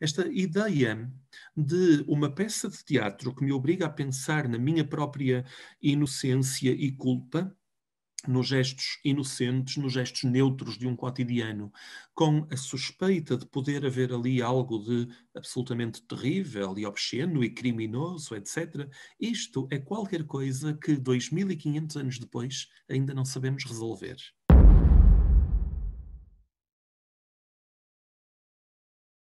esta ideia de uma peça de teatro que me obriga a pensar na minha própria inocência e culpa, nos gestos inocentes, nos gestos neutros de um cotidiano, com a suspeita de poder haver ali algo de absolutamente terrível e obsceno e criminoso, etc. Isto é qualquer coisa que 2500 anos depois ainda não sabemos resolver.